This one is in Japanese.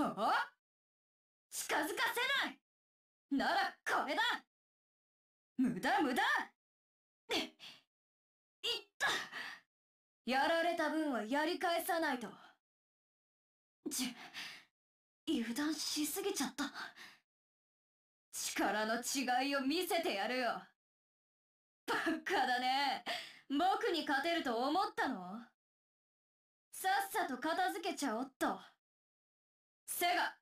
はあ近づかせないならこれだ無駄無駄いったやられた分はやり返さないと。ち、油断しすぎちゃった。力の違いを見せてやるよ。バカだね。僕に勝てると思ったのさっさと片付けちゃおっと。Canada.